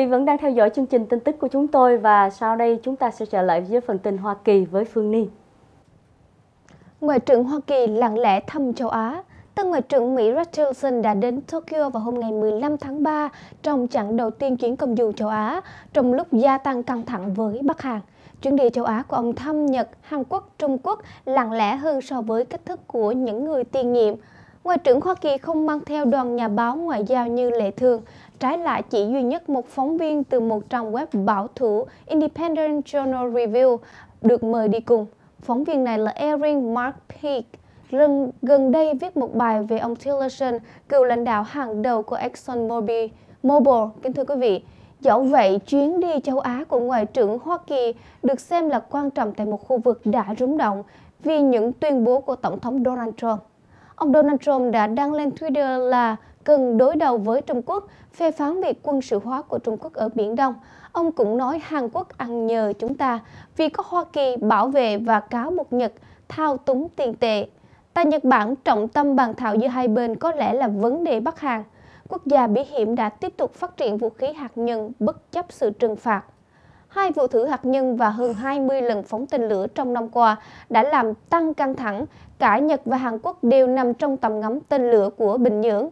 vị vẫn đang theo dõi chương trình tin tức của chúng tôi và sau đây chúng ta sẽ trở lại với phần tin Hoa Kỳ với Phương Ni. Ngoại trưởng Hoa Kỳ lặng lẽ thăm châu Á. Tân Ngoại trưởng Mỹ Rex Tillerson đã đến Tokyo vào hôm ngày 15 tháng 3 trong chặng đầu tiên chuyến công du châu Á, trong lúc gia tăng căng thẳng với Bắc Hàn. Chuyến đi châu Á của ông thăm Nhật, Hàn Quốc, Trung Quốc lặng lẽ hơn so với cách thức của những người tiền nhiệm. Ngoại trưởng Hoa Kỳ không mang theo đoàn nhà báo ngoại giao như lệ thường, trái lại chỉ duy nhất một phóng viên từ một trang web bảo thủ Independent Journal Review được mời đi cùng. Phóng viên này là Erin Mark Peake, gần, gần đây viết một bài về ông Tillerson, cựu lãnh đạo hàng đầu của Exxon Mobil. Mobil, kính thưa quý vị, dẫu vậy chuyến đi châu Á của ngoại trưởng Hoa Kỳ được xem là quan trọng tại một khu vực đã rúng động vì những tuyên bố của tổng thống Donald Trump ông Donald Trump đã đăng lên Twitter là cần đối đầu với Trung Quốc, phê phán việc quân sự hóa của Trung Quốc ở Biển Đông. Ông cũng nói Hàn Quốc ăn nhờ chúng ta vì có Hoa Kỳ bảo vệ và cáo buộc Nhật thao túng tiền tệ. Tại Nhật Bản, trọng tâm bàn thảo giữa hai bên có lẽ là vấn đề Bắc Hàn. Quốc gia bí hiểm đã tiếp tục phát triển vũ khí hạt nhân bất chấp sự trừng phạt hai vụ thử hạt nhân và hơn 20 lần phóng tên lửa trong năm qua đã làm tăng căng thẳng. Cả Nhật và Hàn Quốc đều nằm trong tầm ngắm tên lửa của Bình Nhưỡng.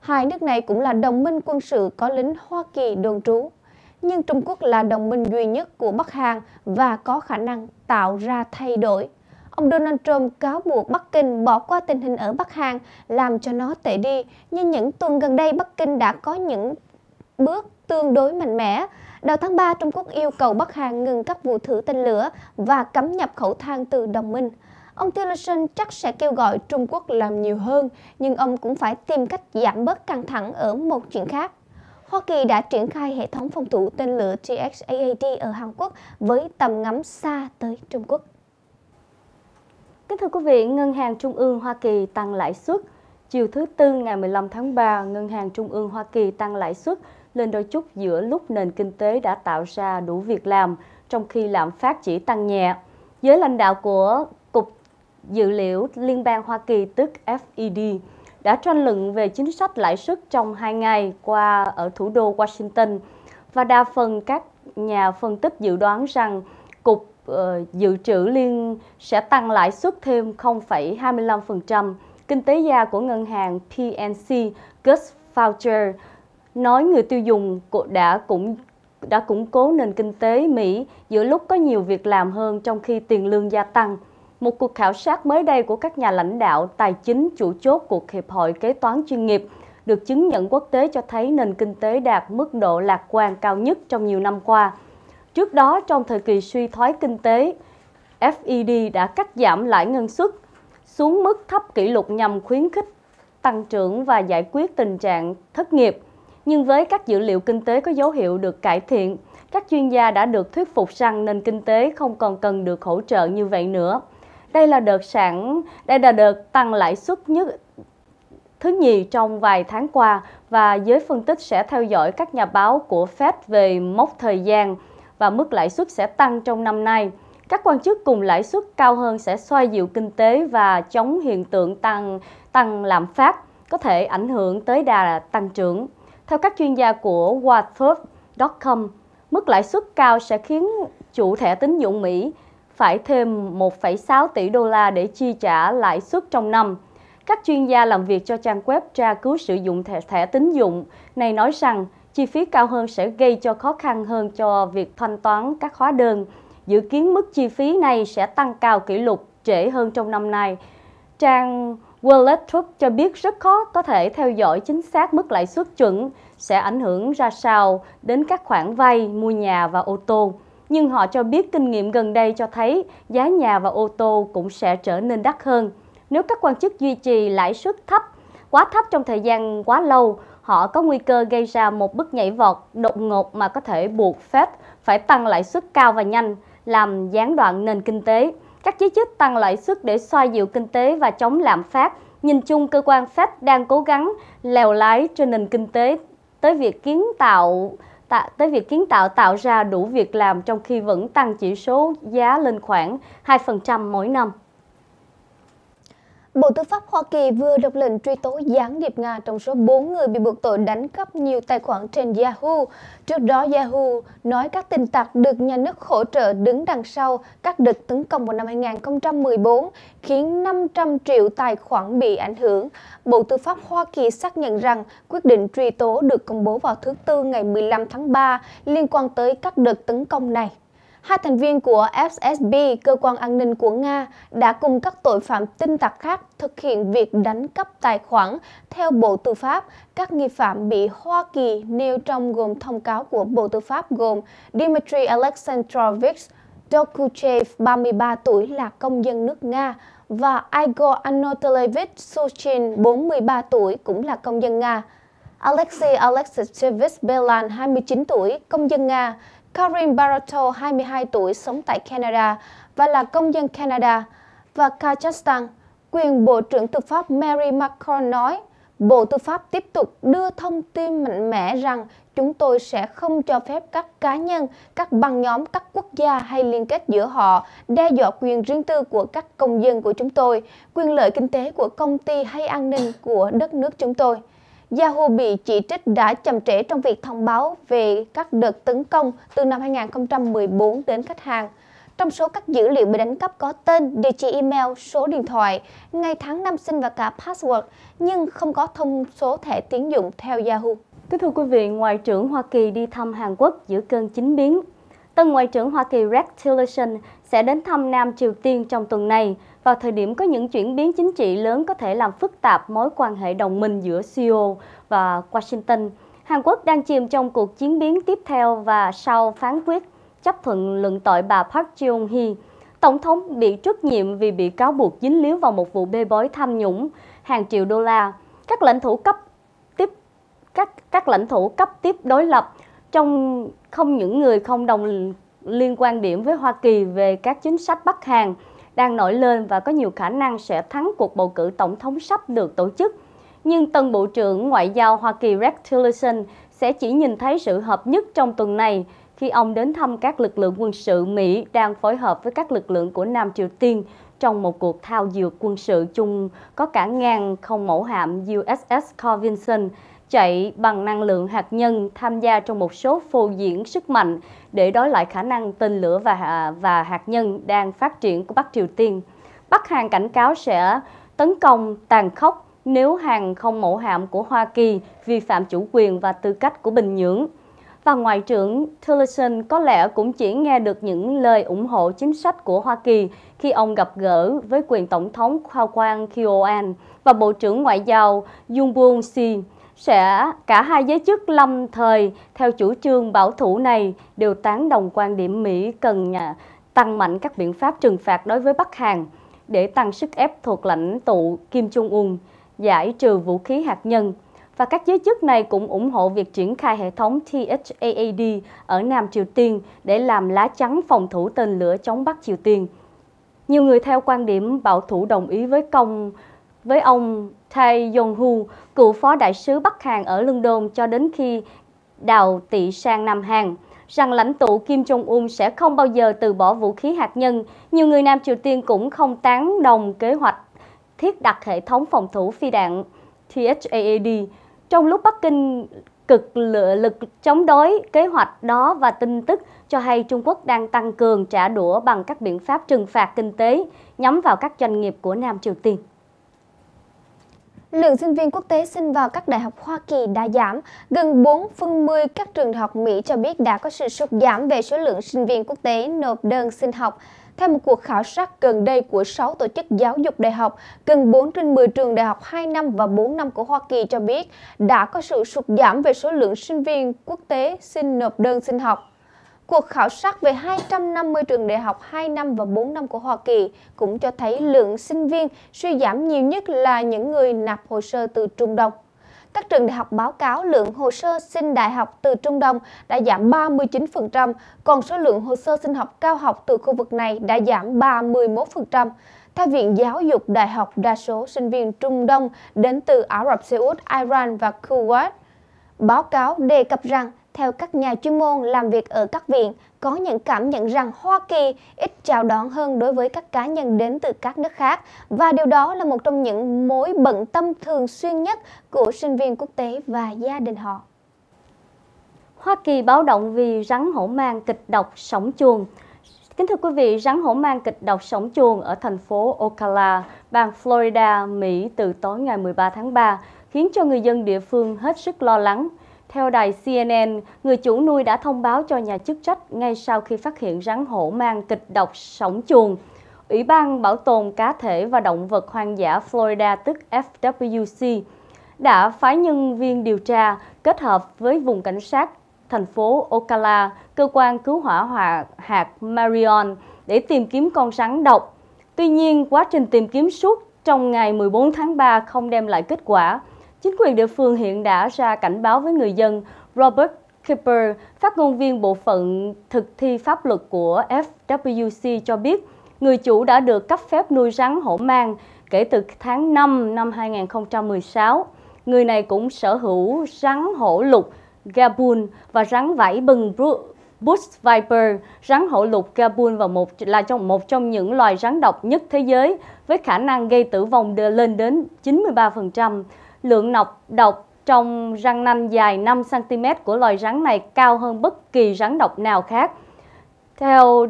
Hai nước này cũng là đồng minh quân sự có lính Hoa Kỳ đồn trú. Nhưng Trung Quốc là đồng minh duy nhất của Bắc Hàn và có khả năng tạo ra thay đổi. Ông Donald Trump cáo buộc Bắc Kinh bỏ qua tình hình ở Bắc Hàn làm cho nó tệ đi, nhưng những tuần gần đây Bắc Kinh đã có những bước tương đối mạnh mẽ Đầu tháng 3, Trung Quốc yêu cầu Bắc Hàn ngừng các vụ thử tên lửa và cấm nhập khẩu than từ đồng minh. Ông Tillerson chắc sẽ kêu gọi Trung Quốc làm nhiều hơn, nhưng ông cũng phải tìm cách giảm bớt căng thẳng ở một chuyện khác. Hoa Kỳ đã triển khai hệ thống phòng thủ tên lửa TXAAD ở Hàn Quốc với tầm ngắm xa tới Trung Quốc. Kính thưa quý vị, Ngân hàng Trung ương Hoa Kỳ tăng lãi suất. Chiều thứ Tư ngày 15 tháng 3, Ngân hàng Trung ương Hoa Kỳ tăng lãi suất lên đôi chút giữa lúc nền kinh tế đã tạo ra đủ việc làm, trong khi lạm phát chỉ tăng nhẹ. Giới lãnh đạo của Cục dữ liệu Liên bang Hoa Kỳ tức FED đã tranh luận về chính sách lãi suất trong hai ngày qua ở thủ đô Washington và đa phần các nhà phân tích dự đoán rằng Cục ờ, Dự trữ Liên sẽ tăng lãi suất thêm 0,25%. Kinh tế gia của ngân hàng PNC Gus Faucher nói người tiêu dùng đã cũng đã củng cố nền kinh tế Mỹ giữa lúc có nhiều việc làm hơn trong khi tiền lương gia tăng. Một cuộc khảo sát mới đây của các nhà lãnh đạo tài chính chủ chốt của Hiệp hội Kế toán chuyên nghiệp được chứng nhận quốc tế cho thấy nền kinh tế đạt mức độ lạc quan cao nhất trong nhiều năm qua. Trước đó, trong thời kỳ suy thoái kinh tế, FED đã cắt giảm lãi ngân suất xuống mức thấp kỷ lục nhằm khuyến khích tăng trưởng và giải quyết tình trạng thất nghiệp – nhưng với các dữ liệu kinh tế có dấu hiệu được cải thiện, các chuyên gia đã được thuyết phục rằng nền kinh tế không còn cần được hỗ trợ như vậy nữa. Đây là đợt sản, đây là đợt tăng lãi suất nhất thứ nhì trong vài tháng qua và giới phân tích sẽ theo dõi các nhà báo của Fed về mốc thời gian và mức lãi suất sẽ tăng trong năm nay. Các quan chức cùng lãi suất cao hơn sẽ xoay dịu kinh tế và chống hiện tượng tăng tăng lạm phát có thể ảnh hưởng tới đà tăng trưởng. Theo các chuyên gia của Watford.com, mức lãi suất cao sẽ khiến chủ thẻ tín dụng Mỹ phải thêm 1,6 tỷ đô la để chi trả lãi suất trong năm. Các chuyên gia làm việc cho trang web tra cứu sử dụng thẻ, thẻ tín dụng này nói rằng chi phí cao hơn sẽ gây cho khó khăn hơn cho việc thanh toán các hóa đơn. Dự kiến mức chi phí này sẽ tăng cao kỷ lục trễ hơn trong năm nay. Trang World Electric cho biết rất khó có thể theo dõi chính xác mức lãi suất chuẩn sẽ ảnh hưởng ra sao đến các khoản vay, mua nhà và ô tô. Nhưng họ cho biết kinh nghiệm gần đây cho thấy giá nhà và ô tô cũng sẽ trở nên đắt hơn. Nếu các quan chức duy trì lãi suất thấp, quá thấp trong thời gian quá lâu, họ có nguy cơ gây ra một bước nhảy vọt đột ngột mà có thể buộc Fed phải tăng lãi suất cao và nhanh, làm gián đoạn nền kinh tế các chính chức tăng lãi suất để xoa dịu kinh tế và chống lạm phát. Nhìn chung, cơ quan Fed đang cố gắng lèo lái cho nền kinh tế tới việc kiến tạo tới việc kiến tạo tạo ra đủ việc làm trong khi vẫn tăng chỉ số giá lên khoảng 2% mỗi năm. Bộ Tư pháp Hoa Kỳ vừa đọc lệnh truy tố gián điệp Nga trong số 4 người bị buộc tội đánh cắp nhiều tài khoản trên Yahoo. Trước đó Yahoo nói các tin tặc được nhà nước hỗ trợ đứng đằng sau các đợt tấn công vào năm 2014 khiến 500 triệu tài khoản bị ảnh hưởng. Bộ Tư pháp Hoa Kỳ xác nhận rằng quyết định truy tố được công bố vào thứ Tư ngày 15 tháng 3 liên quan tới các đợt tấn công này hai thành viên của FSB, cơ quan an ninh của Nga, đã cùng các tội phạm tinh tặc khác thực hiện việc đánh cắp tài khoản. Theo Bộ Tư pháp, các nghi phạm bị Hoa Kỳ nêu trong gồm thông cáo của Bộ Tư pháp gồm Dmitry Alexandrovich Dokuchev, 33 tuổi, là công dân nước Nga, và Igor Anatolevich Suchin, 43 tuổi, cũng là công dân Nga. Alexei Alexeyevich Belan, 29 tuổi, công dân Nga, Karim Barato, 22 tuổi, sống tại Canada và là công dân Canada, và Kazakhstan, quyền Bộ trưởng Tư pháp Mary McCorn nói, Bộ Tư pháp tiếp tục đưa thông tin mạnh mẽ rằng chúng tôi sẽ không cho phép các cá nhân, các băng nhóm, các quốc gia hay liên kết giữa họ đe dọa quyền riêng tư của các công dân của chúng tôi, quyền lợi kinh tế của công ty hay an ninh của đất nước chúng tôi. Yahoo bị chỉ trích đã chậm trễ trong việc thông báo về các đợt tấn công từ năm 2014 đến khách hàng. Trong số các dữ liệu bị đánh cắp có tên, địa chỉ email, số điện thoại, ngày tháng năm sinh và cả password, nhưng không có thông số thẻ tín dụng theo Yahoo. Kính thưa quý vị, Ngoại trưởng Hoa Kỳ đi thăm Hàn Quốc giữa cơn chính biến. Tân Ngoại trưởng Hoa Kỳ Rex Tillerson sẽ đến thăm Nam Triều Tiên trong tuần này vào thời điểm có những chuyển biến chính trị lớn có thể làm phức tạp mối quan hệ đồng minh giữa Seoul và Washington. Hàn Quốc đang chìm trong cuộc chiến biến tiếp theo và sau phán quyết chấp thuận luận tội bà Park Geun Hye, Tổng thống bị truất nhiệm vì bị cáo buộc dính líu vào một vụ bê bối tham nhũng hàng triệu đô la. Các lãnh thủ cấp tiếp các các lãnh thủ cấp tiếp đối lập trong không những người không đồng liên quan điểm với Hoa Kỳ về các chính sách Bắc Hàn đang nổi lên và có nhiều khả năng sẽ thắng cuộc bầu cử tổng thống sắp được tổ chức. Nhưng tân Bộ trưởng Ngoại giao Hoa Kỳ Rex Tillerson sẽ chỉ nhìn thấy sự hợp nhất trong tuần này khi ông đến thăm các lực lượng quân sự Mỹ đang phối hợp với các lực lượng của Nam Triều Tiên trong một cuộc thao dược quân sự chung có cả ngàn không mẫu hạm USS Covington chạy bằng năng lượng hạt nhân tham gia trong một số phô diễn sức mạnh để đối lại khả năng tên lửa và và hạt nhân đang phát triển của Bắc Triều Tiên. Bắc Hàn cảnh cáo sẽ tấn công tàn khốc nếu hàng không mẫu hạm của Hoa Kỳ vi phạm chủ quyền và tư cách của Bình Nhưỡng. Và Ngoại trưởng Tillerson có lẽ cũng chỉ nghe được những lời ủng hộ chính sách của Hoa Kỳ khi ông gặp gỡ với quyền tổng thống Hwang Kyo-an và Bộ trưởng Ngoại giao Jung Bong-si sẽ cả hai giới chức lâm thời theo chủ trương bảo thủ này đều tán đồng quan điểm Mỹ cần nhà, tăng mạnh các biện pháp trừng phạt đối với Bắc Hàn để tăng sức ép thuộc lãnh tụ Kim Jong-un, giải trừ vũ khí hạt nhân. Và các giới chức này cũng ủng hộ việc triển khai hệ thống THAAD ở Nam Triều Tiên để làm lá chắn phòng thủ tên lửa chống Bắc Triều Tiên. Nhiều người theo quan điểm bảo thủ đồng ý với công với ông Tae Yong-hu, cựu phó đại sứ Bắc Hàn ở London cho đến khi đào tị sang Nam Hàn rằng lãnh tụ Kim Jong-un sẽ không bao giờ từ bỏ vũ khí hạt nhân. Nhiều người Nam Triều Tiên cũng không tán đồng kế hoạch thiết đặt hệ thống phòng thủ phi đạn THAAD trong lúc Bắc Kinh cực lựa lực chống đối kế hoạch đó và tin tức cho hay Trung Quốc đang tăng cường trả đũa bằng các biện pháp trừng phạt kinh tế nhắm vào các doanh nghiệp của Nam Triều Tiên lượng sinh viên quốc tế xin vào các đại học Hoa Kỳ đã giảm. Gần 4 phần 10 các trường đại học Mỹ cho biết đã có sự sụt giảm về số lượng sinh viên quốc tế nộp đơn xin học. Theo một cuộc khảo sát gần đây của 6 tổ chức giáo dục đại học, gần 4 trên 10 trường đại học 2 năm và 4 năm của Hoa Kỳ cho biết đã có sự sụt giảm về số lượng sinh viên quốc tế xin nộp đơn xin học. Cuộc khảo sát về 250 trường đại học 2 năm và 4 năm của Hoa Kỳ cũng cho thấy lượng sinh viên suy giảm nhiều nhất là những người nạp hồ sơ từ Trung Đông. Các trường đại học báo cáo lượng hồ sơ xin đại học từ Trung Đông đã giảm 39%, còn số lượng hồ sơ xin học cao học từ khu vực này đã giảm 31%. Theo Viện Giáo dục Đại học, đa số sinh viên Trung Đông đến từ Ả Rập Xê Út, Iran và Kuwait. Báo cáo đề cập rằng theo các nhà chuyên môn làm việc ở các viện, có những cảm nhận rằng Hoa Kỳ ít chào đón hơn đối với các cá nhân đến từ các nước khác và điều đó là một trong những mối bận tâm thường xuyên nhất của sinh viên quốc tế và gia đình họ. Hoa Kỳ báo động vì rắn hổ mang kịch độc sống chuồng. Kính thưa quý vị, rắn hổ mang kịch độc sống chuồng ở thành phố Ocala, bang Florida, Mỹ từ tối ngày 13 tháng 3 khiến cho người dân địa phương hết sức lo lắng. Theo đài CNN, người chủ nuôi đã thông báo cho nhà chức trách ngay sau khi phát hiện rắn hổ mang kịch độc sống chuồng. Ủy ban Bảo tồn Cá thể và Động vật Hoang dã Florida tức FWC đã phái nhân viên điều tra kết hợp với vùng cảnh sát thành phố Ocala, cơ quan cứu hỏa hòa hạt Marion để tìm kiếm con rắn độc. Tuy nhiên, quá trình tìm kiếm suốt trong ngày 14 tháng 3 không đem lại kết quả Chính quyền địa phương hiện đã ra cảnh báo với người dân Robert Kipper, phát ngôn viên bộ phận thực thi pháp luật của FWC cho biết, người chủ đã được cấp phép nuôi rắn hổ mang kể từ tháng 5 năm 2016. Người này cũng sở hữu rắn hổ lục Gabun và rắn vảy bừng Bush Viper, rắn hổ lục Gabun và một là trong một trong những loài rắn độc nhất thế giới với khả năng gây tử vong lên đến 93% lượng nọc độc trong răng nanh dài 5cm của loài rắn này cao hơn bất kỳ rắn độc nào khác. Theo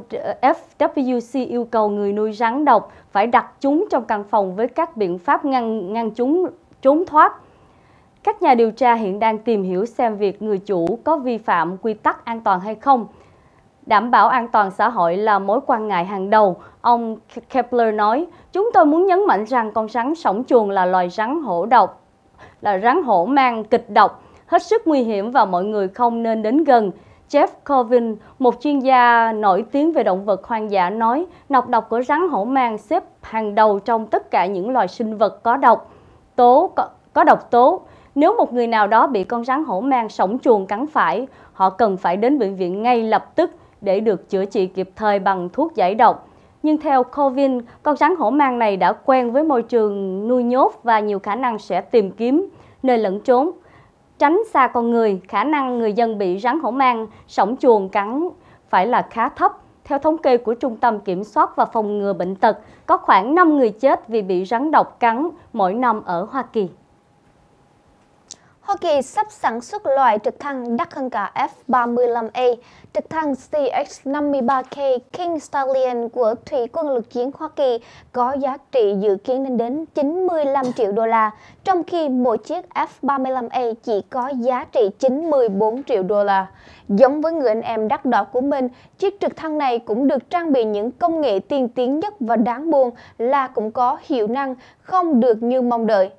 FWC yêu cầu người nuôi rắn độc phải đặt chúng trong căn phòng với các biện pháp ngăn, ngăn chúng trốn thoát. Các nhà điều tra hiện đang tìm hiểu xem việc người chủ có vi phạm quy tắc an toàn hay không. Đảm bảo an toàn xã hội là mối quan ngại hàng đầu, ông Kepler nói. Chúng tôi muốn nhấn mạnh rằng con rắn sổng chuồng là loài rắn hổ độc là rắn hổ mang kịch độc, hết sức nguy hiểm và mọi người không nên đến gần. Jeff Corvin, một chuyên gia nổi tiếng về động vật hoang dã nói, nọc độc của rắn hổ mang xếp hàng đầu trong tất cả những loài sinh vật có độc tố có, có độc tố. Nếu một người nào đó bị con rắn hổ mang sổng chuồng cắn phải, họ cần phải đến bệnh viện ngay lập tức để được chữa trị kịp thời bằng thuốc giải độc. Nhưng theo Colvin, con rắn hổ mang này đã quen với môi trường nuôi nhốt và nhiều khả năng sẽ tìm kiếm nơi lẫn trốn. Tránh xa con người, khả năng người dân bị rắn hổ mang sổng chuồng cắn phải là khá thấp. Theo thống kê của Trung tâm Kiểm soát và Phòng ngừa Bệnh tật, có khoảng 5 người chết vì bị rắn độc cắn mỗi năm ở Hoa Kỳ. Hoa Kỳ sắp sản xuất loại trực thăng đắt hơn cả F-35A, trực thăng CH-53K King Stallion của Thủy quân lục chiến Hoa Kỳ có giá trị dự kiến lên đến 95 triệu đô la, trong khi mỗi chiếc F-35A chỉ có giá trị 94 triệu đô la. Giống với người anh em đắt đỏ của mình, chiếc trực thăng này cũng được trang bị những công nghệ tiên tiến nhất và đáng buồn là cũng có hiệu năng không được như mong đợi.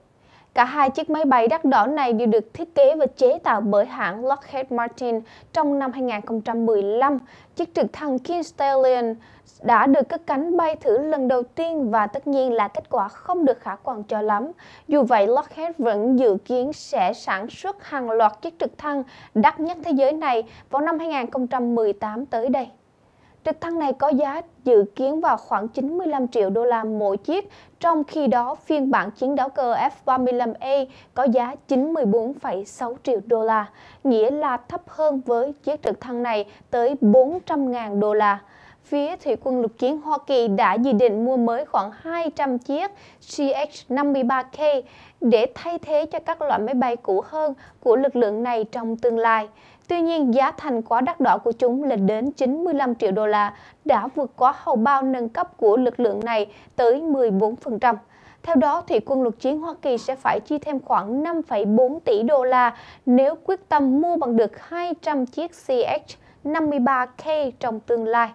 Cả hai chiếc máy bay đắt đỏ này đều được thiết kế và chế tạo bởi hãng Lockheed Martin trong năm 2015. Chiếc trực thăng King Stallion đã được cất cánh bay thử lần đầu tiên và tất nhiên là kết quả không được khả quan cho lắm. Dù vậy, Lockheed vẫn dự kiến sẽ sản xuất hàng loạt chiếc trực thăng đắt nhất thế giới này vào năm 2018 tới đây. Trực thăng này có giá dự kiến vào khoảng 95 triệu đô la mỗi chiếc, trong khi đó phiên bản chiến đấu cơ F-35A có giá 94,6 triệu đô la, nghĩa là thấp hơn với chiếc trực thăng này tới 400.000 đô la phía Thủy quân lục chiến Hoa Kỳ đã dự định mua mới khoảng 200 chiếc CH-53K để thay thế cho các loại máy bay cũ hơn của lực lượng này trong tương lai. Tuy nhiên, giá thành quá đắt đỏ của chúng lên đến 95 triệu đô la, đã vượt quá hầu bao nâng cấp của lực lượng này tới 14%. Theo đó, thì quân lục chiến Hoa Kỳ sẽ phải chi thêm khoảng 5,4 tỷ đô la nếu quyết tâm mua bằng được 200 chiếc CH-53K trong tương lai.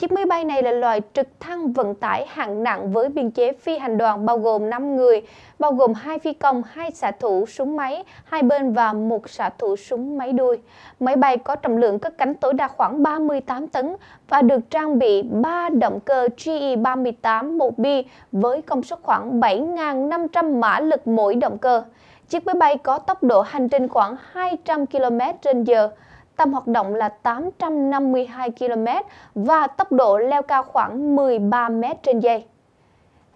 Chiếc máy bay này là loại trực thăng vận tải hạng nặng với biên chế phi hành đoàn bao gồm 5 người, bao gồm hai phi công, hai xạ thủ súng máy, hai bên và một xạ thủ súng máy đuôi. Máy bay có trọng lượng cất cánh tối đa khoảng 38 tấn và được trang bị 3 động cơ GE38-1B với công suất khoảng 7.500 mã lực mỗi động cơ. Chiếc máy bay có tốc độ hành trình khoảng 200 km h tầm hoạt động là 852 km và tốc độ leo cao khoảng 13 m trên giây.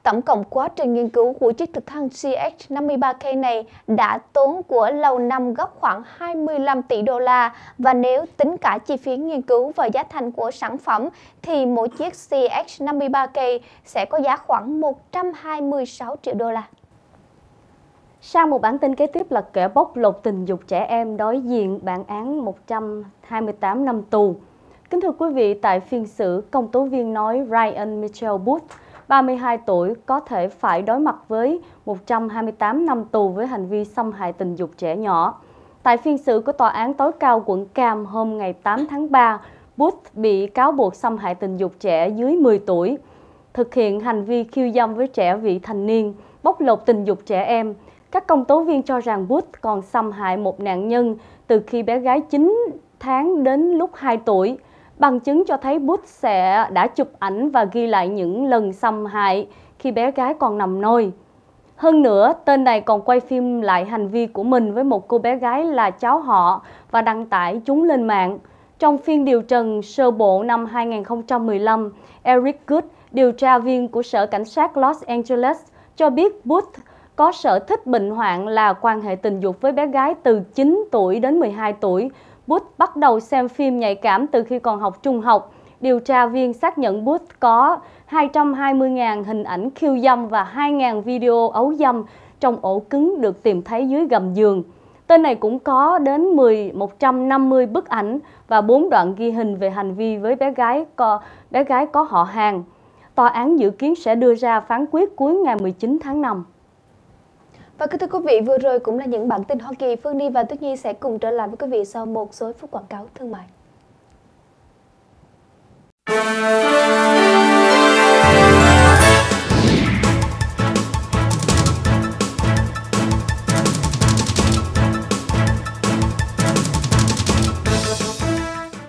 Tổng cộng quá trình nghiên cứu của chiếc trực thăng CH-53K này đã tốn của lầu năm gấp khoảng 25 tỷ đô la và nếu tính cả chi phí nghiên cứu và giá thành của sản phẩm thì mỗi chiếc CH-53K sẽ có giá khoảng 126 triệu đô la. Sang một bản tin kế tiếp là kẻ bóc lột tình dục trẻ em đối diện bản án 128 năm tù. Kính thưa quý vị, tại phiên xử, công tố viên nói Ryan Mitchell Booth, 32 tuổi, có thể phải đối mặt với 128 năm tù với hành vi xâm hại tình dục trẻ nhỏ. Tại phiên xử của Tòa án tối cao quận Cam hôm ngày 8 tháng 3, Booth bị cáo buộc xâm hại tình dục trẻ dưới 10 tuổi, thực hiện hành vi khiêu dâm với trẻ vị thành niên, bóc lột tình dục trẻ em, các công tố viên cho rằng Wood còn xâm hại một nạn nhân từ khi bé gái 9 tháng đến lúc 2 tuổi. Bằng chứng cho thấy Wood sẽ đã chụp ảnh và ghi lại những lần xâm hại khi bé gái còn nằm nôi. Hơn nữa, tên này còn quay phim lại hành vi của mình với một cô bé gái là cháu họ và đăng tải chúng lên mạng. Trong phiên điều trần sơ bộ năm 2015, Eric Good, điều tra viên của Sở Cảnh sát Los Angeles, cho biết Booth có sở thích bệnh hoạn là quan hệ tình dục với bé gái từ 9 tuổi đến 12 tuổi. Booth bắt đầu xem phim nhạy cảm từ khi còn học trung học. Điều tra viên xác nhận Booth có 220.000 hình ảnh khiêu dâm và 2.000 video ấu dâm trong ổ cứng được tìm thấy dưới gầm giường. Tên này cũng có đến 10, 150 bức ảnh và 4 đoạn ghi hình về hành vi với bé gái có, bé gái có họ hàng. Tòa án dự kiến sẽ đưa ra phán quyết cuối ngày 19 tháng 5. Và kính thưa quý vị, vừa rồi cũng là những bản tin Hoa Kỳ. Phương Ni và Tuyết Nhi sẽ cùng trở lại với quý vị sau một số phút quảng cáo thương mại.